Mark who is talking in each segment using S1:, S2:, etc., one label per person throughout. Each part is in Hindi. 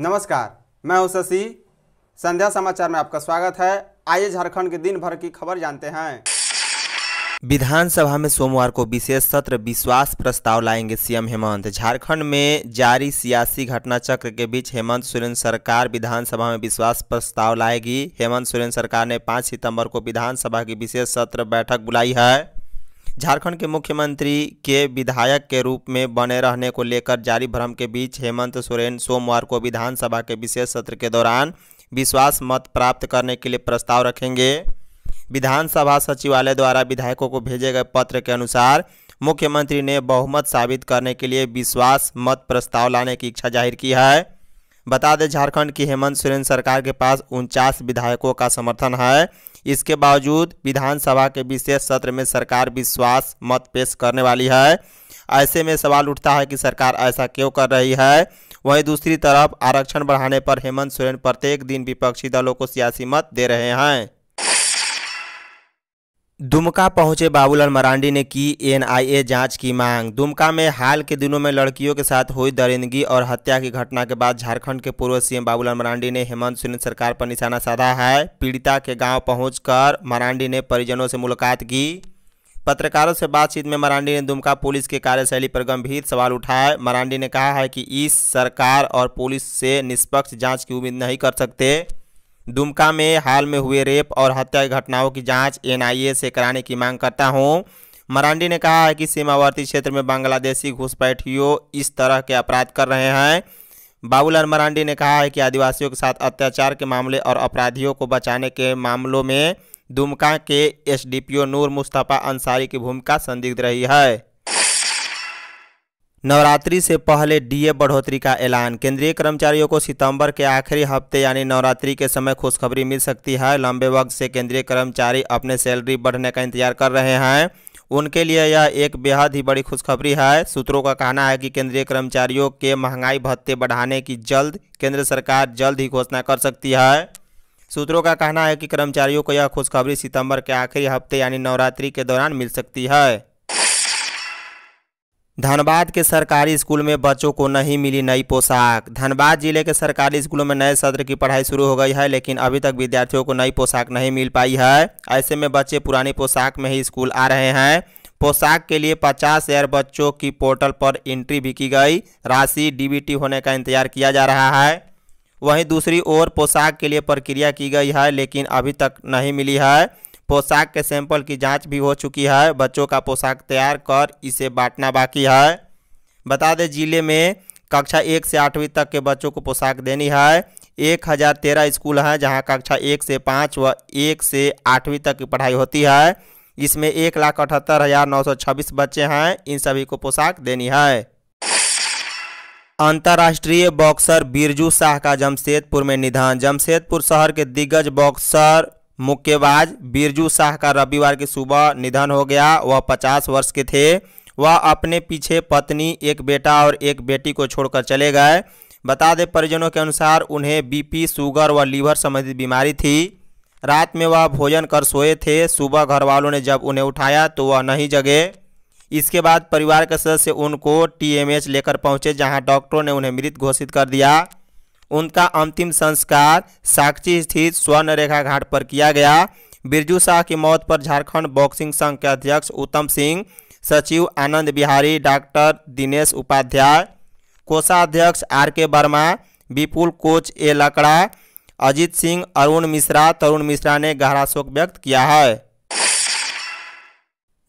S1: नमस्कार मैं हूं शशि संध्या समाचार में आपका स्वागत है आइए झारखंड के दिन भर की खबर जानते हैं विधानसभा में सोमवार को विशेष सत्र विश्वास प्रस्ताव लाएंगे सीएम हेमंत झारखंड में जारी सियासी घटना चक्र के बीच हेमंत सोरेन सरकार विधानसभा में विश्वास प्रस्ताव लाएगी हेमंत सोरेन सरकार ने 5 सितंबर को विधानसभा की विशेष सत्र बैठक बुलाई है झारखंड के मुख्यमंत्री के विधायक के रूप में बने रहने को लेकर जारी भ्रम के बीच हेमंत सोरेन सोमवार को विधानसभा के विशेष सत्र के दौरान विश्वास मत प्राप्त करने के लिए प्रस्ताव रखेंगे विधानसभा सचिवालय द्वारा विधायकों को भेजे गए पत्र के अनुसार मुख्यमंत्री ने बहुमत साबित करने के लिए विश्वास मत प्रस्ताव लाने की इच्छा जाहिर की है बता दें झारखंड की हेमंत सोरेन सरकार के पास उनचास विधायकों का समर्थन है इसके बावजूद विधानसभा के विशेष सत्र में सरकार विश्वास मत पेश करने वाली है ऐसे में सवाल उठता है कि सरकार ऐसा क्यों कर रही है वहीं दूसरी तरफ आरक्षण बढ़ाने पर हेमंत सोरेन प्रत्येक दिन विपक्षी दलों को सियासी मत दे रहे हैं दुमका पहुंचे बाबूलाल मरांडी ने की एनआईए जांच की मांग दुमका में हाल के दिनों में लड़कियों के साथ हुई दरिंदगी और हत्या की घटना के बाद झारखंड के पूर्व सीएम बाबूलाल मरांडी ने हेमंत सोरेन सरकार पर निशाना साधा है पीड़िता के गांव पहुंचकर मरांडी ने परिजनों से मुलाकात की पत्रकारों से बातचीत में मरांडी ने दुमका पुलिस की कार्यशैली पर गंभीर सवाल उठाए मरांडी ने कहा है कि इस सरकार और पुलिस से निष्पक्ष जाँच की उम्मीद नहीं कर सकते दुमका में हाल में हुए रेप और हत्या घटनाओं की जांच एनआईए से कराने की मांग करता हूं मरांडी ने कहा है कि सीमावर्ती क्षेत्र में बांग्लादेशी घुसपैठियों इस तरह के अपराध कर रहे हैं बाबूलाल मरांडी ने कहा है कि आदिवासियों के साथ अत्याचार के मामले और अपराधियों को बचाने के मामलों में दुमका के एसडीपीओ नूर मुस्तफ़ा अंसारी की भूमिका संदिग्ध रही है नवरात्रि से पहले डीए बढ़ोतरी का ऐलान केंद्रीय कर्मचारियों को सितंबर के आखिरी हफ्ते यानी नवरात्रि के समय खुशखबरी मिल सकती है लंबे वक्त से केंद्रीय कर्मचारी अपने सैलरी बढ़ने का इंतजार कर रहे हैं उनके लिए यह एक बेहद ही बड़ी खुशखबरी है सूत्रों का कहना है कि केंद्रीय कर्मचारियों के महंगाई भत्ते बढ़ाने की जल्द केंद्र सरकार जल्द ही घोषणा कर सकती है सूत्रों का कहना है कि कर्मचारियों को यह खुशखबरी सितंबर के आखिरी हफ्ते यानी नवरात्रि के दौरान मिल सकती है धनबाद के सरकारी स्कूल में बच्चों को नहीं मिली नई पोशाक धनबाद जिले के सरकारी स्कूलों में नए सत्र की पढ़ाई शुरू हो गई है लेकिन अभी तक विद्यार्थियों को नई पोशाक नहीं मिल पाई है ऐसे में बच्चे पुरानी पोशाक में ही स्कूल आ रहे हैं पोशाक के लिए पचास हजार बच्चों की पोर्टल पर एंट्री भी की गई राशि डी होने का इंतजार किया जा रहा है वहीं दूसरी ओर पोशाक के लिए प्रक्रिया की गई है लेकिन अभी तक नहीं मिली है पोशाक के सैंपल की जांच भी हो चुकी है बच्चों का पोशाक तैयार कर इसे बांटना बाकी है बता दें जिले में कक्षा एक से आठवीं तक के बच्चों को पोशाक देनी है एक हज़ार तेरह स्कूल हैं जहां कक्षा एक से पाँच व एक से आठवीं तक की पढ़ाई होती है इसमें एक लाख अठहत्तर हज़ार नौ सौ छब्बीस बच्चे हैं इन सभी को पोशाक देनी है अंतर्राष्ट्रीय बॉक्सर बिरजू शाह का जमशेदपुर में निधन जमशेदपुर शहर के दिग्गज बॉक्सर मुक्केबाज बिरजू शाह का रविवार की सुबह निधन हो गया वह पचास वर्ष के थे वह अपने पीछे पत्नी एक बेटा और एक बेटी को छोड़कर चले गए बता दें परिजनों के अनुसार उन्हें बीपी शुगर व लीवर संबंधित बीमारी थी रात में वह भोजन कर सोए थे सुबह घर वालों ने जब उन्हें उठाया तो वह नहीं जगे इसके बाद परिवार के सदस्य उनको टीएमएच लेकर पहुंचे जहां डॉक्टरों ने उन्हें मृत घोषित कर दिया उनका अंतिम संस्कार साक्षी स्थित स्वर्णरेखा घाट पर किया गया बिरजू शाह की मौत पर झारखंड बॉक्सिंग संघ के अध्यक्ष उत्तम सिंह सचिव आनंद बिहारी डॉक्टर दिनेश उपाध्याय कोषाध्यक्ष R K Verma Vipul coach A Lakra Ajit Singh Arun Mishra Tarun Mishra ने गहरा शोक व्यक्त किया है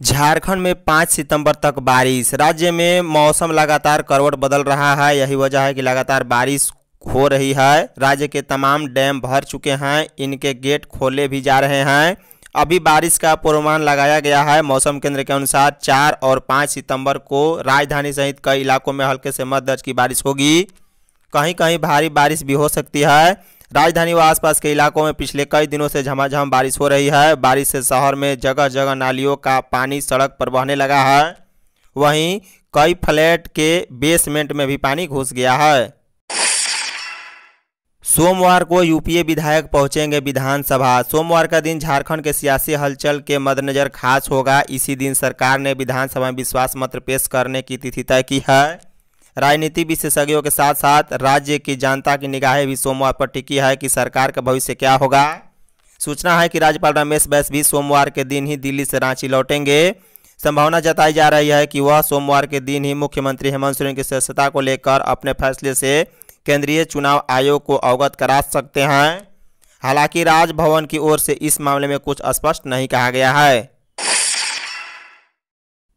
S1: झारखंड में पाँच सितंबर तक बारिश राज्य में मौसम लगातार करवट बदल रहा है यही वजह है कि लगातार बारिश हो रही है राज्य के तमाम डैम भर चुके हैं इनके गेट खोले भी जा रहे हैं अभी बारिश का पूर्वानुमान लगाया गया है मौसम केंद्र के अनुसार चार और पाँच सितंबर को राजधानी सहित कई इलाकों में हल्के से मध्य दर्ज की बारिश होगी कहीं कहीं भारी बारिश भी हो सकती है राजधानी व आसपास के इलाकों में पिछले कई दिनों से झमाझम बारिश हो रही है बारिश से शहर में जगह जगह नालियों का पानी सड़क पर बहने लगा है वहीं कई फ्लैट के बेसमेंट में भी पानी घुस गया है सोमवार को यूपीए विधायक पहुंचेंगे विधानसभा सोमवार का दिन झारखंड के सियासी हलचल के मद्देनजर खास होगा इसी दिन सरकार ने विधानसभा में विश्वास मत पेश करने की तिथि तय की है राजनीति विशेषज्ञों के साथ साथ राज्य की जनता की निगाहें भी सोमवार पर टिकी है कि सरकार का भविष्य क्या होगा सूचना है कि राज्यपाल रमेश बैस भी सोमवार के दिन ही दिल्ली से रांची लौटेंगे संभावना जताई जा रही है कि वह सोमवार के दिन ही मुख्यमंत्री हेमंत सोरेन की सदस्यता को लेकर अपने फैसले से केंद्रीय चुनाव आयोग को अवगत करा सकते हैं हालांकि राजभवन की ओर से इस मामले में कुछ स्पष्ट नहीं कहा गया है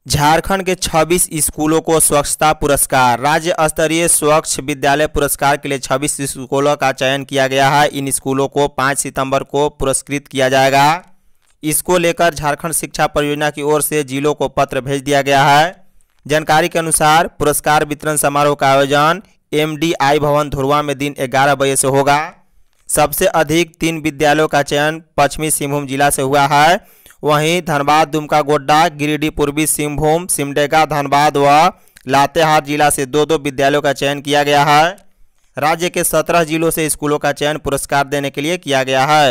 S1: झारखंड के 26 स्कूलों को स्वच्छता पुरस्कार राज्य स्तरीय स्वच्छ विद्यालय पुरस्कार के लिए 26 स्कूलों का चयन किया गया है इन स्कूलों को 5 सितंबर को पुरस्कृत किया जाएगा इसको लेकर झारखंड शिक्षा परियोजना की ओर से जिलों को पत्र भेज दिया गया है जानकारी के अनुसार पुरस्कार वितरण समारोह का आयोजन एमडीआई भवन धुरवा में दिन ग्यारह बजे से होगा सबसे अधिक तीन विद्यालयों का चयन पश्चिमी सिंहभूम जिला से हुआ है वहीं धनबाद दुमका गोड्डा गिरिडीह पूर्वी सिंहभूम सिमडेगा धनबाद व लातेहार जिला से दो दो विद्यालयों का चयन किया गया है राज्य के सत्रह जिलों से स्कूलों का चयन पुरस्कार देने के लिए किया गया है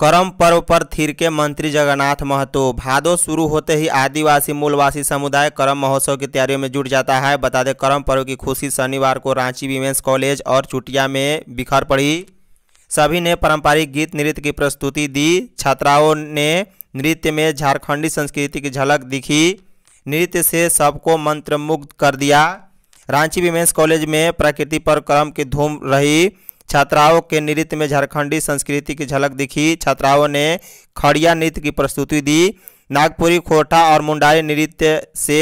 S1: करम पर्व पर थिर के मंत्री जगन्नाथ महतो भादो शुरू होते ही आदिवासी मूलवासी समुदाय करम महोत्सव की तैयारियों में जुट जाता है बता दें करम पर्व की खुशी शनिवार को रांची वीमेंस कॉलेज और चुटिया में बिखर पड़ी सभी ने पारंपरिक गीत नृत्य की प्रस्तुति दी छात्राओं ने नृत्य में झारखंडी संस्कृति की झलक दिखी नृत्य से सबको मंत्रमुग्ध कर दिया रांची वीमेंस कॉलेज में प्रकृति पर करम की धूम रही छात्राओं के नृत्य में झारखंडी संस्कृति की झलक दिखी छात्राओं ने खड़िया नृत्य की प्रस्तुति दी नागपुरी खोटा और मुंडारी नृत्य से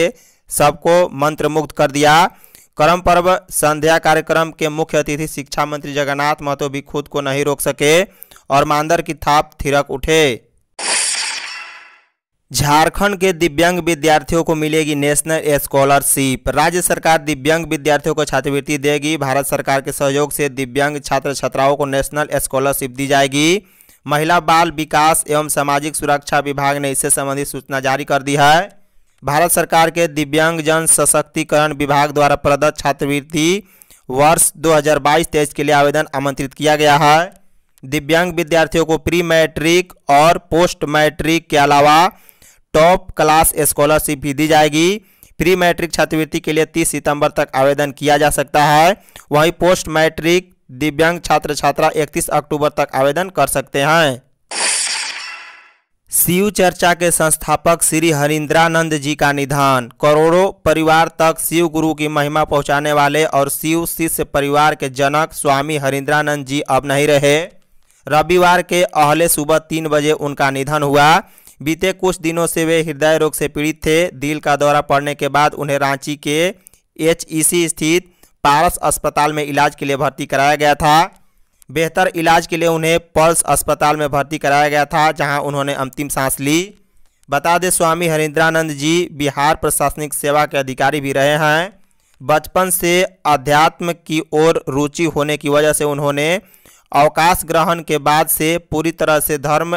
S1: सबको मंत्रमुग्ध कर दिया करम पर्व संध्या कार्यक्रम के मुख्य अतिथि शिक्षा मंत्री जगन्नाथ महतो भी खुद को नहीं रोक सके और मांदर की थाप थिरक उठे झारखंड के दिव्यांग विद्यार्थियों को मिलेगी नेशनल स्कॉलरशिप राज्य सरकार दिव्यांग विद्यार्थियों को छात्रवृत्ति देगी भारत सरकार के सहयोग से दिव्यांग छात्र छात्राओं को नेशनल स्कॉलरशिप दी जाएगी महिला बाल विकास एवं सामाजिक सुरक्षा विभाग ने इससे संबंधित सूचना जारी कर दी है भारत सरकार के दिव्यांगजन सशक्तिकरण विभाग द्वारा प्रदत्त छात्रवृत्ति वर्ष 2022 हज़ार के लिए आवेदन आमंत्रित किया गया है दिव्यांग विद्यार्थियों को प्री मैट्रिक और पोस्ट मैट्रिक के अलावा टॉप क्लास स्कॉलरशिप भी दी जाएगी प्री मैट्रिक छात्रवृत्ति के लिए 30 सितंबर तक आवेदन किया जा सकता है वहीं पोस्ट मैट्रिक दिव्यांग छात्र छात्रा 31 अक्टूबर तक आवेदन कर सकते हैं शिव चर्चा के संस्थापक श्री हरिंद्रानंद जी का निधन करोड़ों परिवार तक शिव गुरु की महिमा पहुंचाने वाले और शिव शिष्य परिवार के जनक स्वामी हरिंद्रानंद जी अब नहीं रहे रविवार के अहले सुबह तीन बजे उनका निधन हुआ बीते कुछ दिनों से वे हृदय रोग से पीड़ित थे दिल का दौरा पड़ने के बाद उन्हें रांची के एच स्थित पारस अस्पताल में इलाज के लिए भर्ती कराया गया था बेहतर इलाज के लिए उन्हें पल्स अस्पताल में भर्ती कराया गया था जहां उन्होंने अंतिम सांस ली बता दें स्वामी हरिंद्रानंद जी बिहार प्रशासनिक सेवा के अधिकारी भी रहे हैं बचपन से अध्यात्म की ओर रुचि होने की वजह से उन्होंने अवकाश ग्रहण के बाद से पूरी तरह से धर्म